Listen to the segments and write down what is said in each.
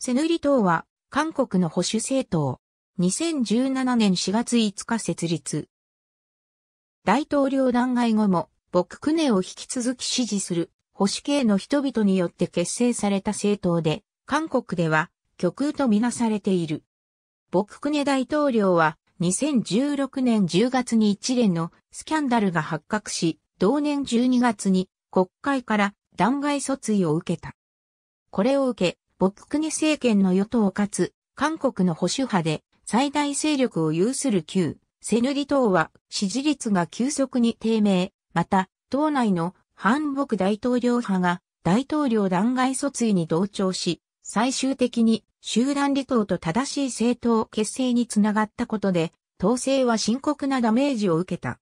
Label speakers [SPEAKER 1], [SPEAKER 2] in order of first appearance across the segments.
[SPEAKER 1] セヌリ党は、韓国の保守政党。2017年4月5日設立。大統領弾劾後も、ボククネを引き続き支持する、保守系の人々によって結成された政党で、韓国では、極右とみなされている。ボククネ大統領は、2016年10月に一連のスキャンダルが発覚し、同年12月に国会から弾劾訴追を受けた。これを受け、朴槿惠政権の与党かつ、韓国の保守派で最大勢力を有する旧、セヌリ党は支持率が急速に低迷、また、党内の反北大統領派が大統領弾劾訴追に同調し、最終的に集団離党と正しい政党結成につながったことで、統制は深刻なダメージを受けた。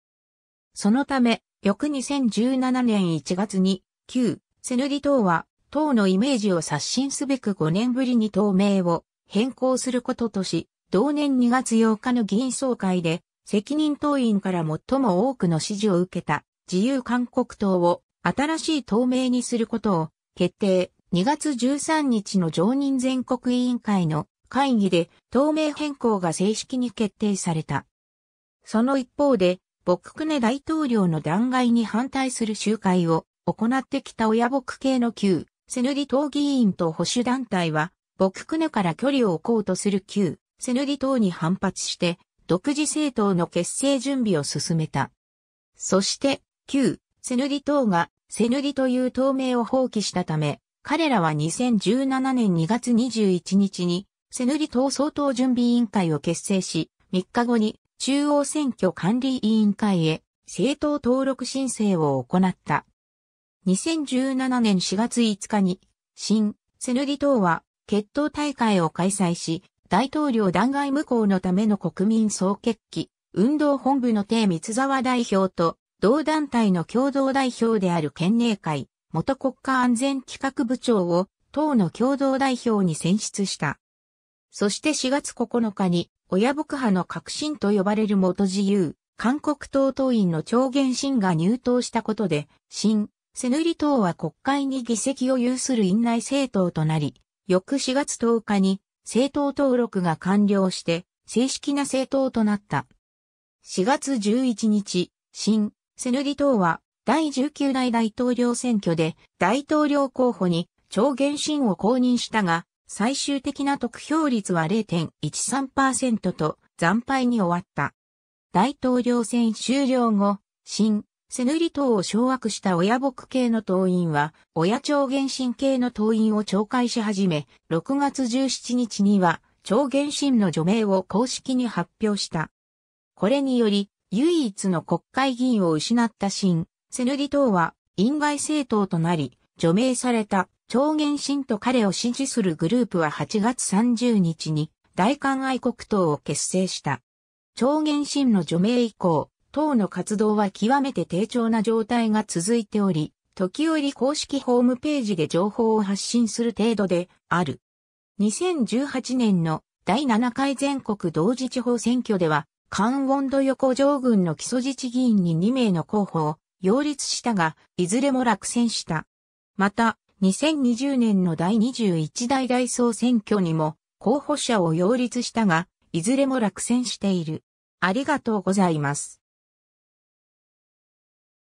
[SPEAKER 1] そのため、翌2017年1月に、旧、セヌリ党は党のイメージを刷新すべく5年ぶりに党名を変更することとし、同年2月8日の議員総会で、責任党員から最も多くの支持を受けた自由韓国党を新しい党名にすることを決定。2月13日の常任全国委員会の会議で党名変更が正式に決定された。その一方で、ボククネ大統領の弾劾に反対する集会を行ってきた親ボク系の旧セヌギ党議員と保守団体は、僕クネから距離を置こうとする旧、セヌギ党に反発して、独自政党の結成準備を進めた。そして、旧、セヌギ党が、セヌギという党名を放棄したため、彼らは2017年2月21日に、セヌリ党総統準備委員会を結成し、3日後に中央選挙管理委員会へ政党登録申請を行った。2017年4月5日に、新、セヌギ党は、決闘大会を開催し、大統領弾劾無効のための国民総決起、運動本部の定三沢代表と、同団体の共同代表である県内会、元国家安全企画部長を、党の共同代表に選出した。そして4月9日に、親牧派の革新と呼ばれる元自由、韓国党党員の超原新が入党したことで、新、セヌリ党は国会に議席を有する院内政党となり、翌4月10日に政党登録が完了して正式な政党となった。4月11日、新、セヌリ党は第19代大統領選挙で大統領候補に超原神を公認したが、最終的な得票率は0.13%と惨敗に終わった。大統領選終了後、新、セヌリ党を掌握した親牧系の党員は、親超原神系の党員を懲戒し始め、6月17日には、超原神の除名を公式に発表した。これにより、唯一の国会議員を失った新、セヌリ党は、院外政党となり、除名された、超原神と彼を支持するグループは8月30日に、大韓愛国党を結成した。超原神の除名以降、党の活動は極めて低調な状態が続いており、時折公式ホームページで情報を発信する程度である。2018年の第7回全国同時地方選挙では、関温度横上軍の基礎自治議員に2名の候補を擁立したが、いずれも落選した。また、2020年の第21代大総選挙にも候補者を擁立したが、いずれも落選している。ありがとうございます。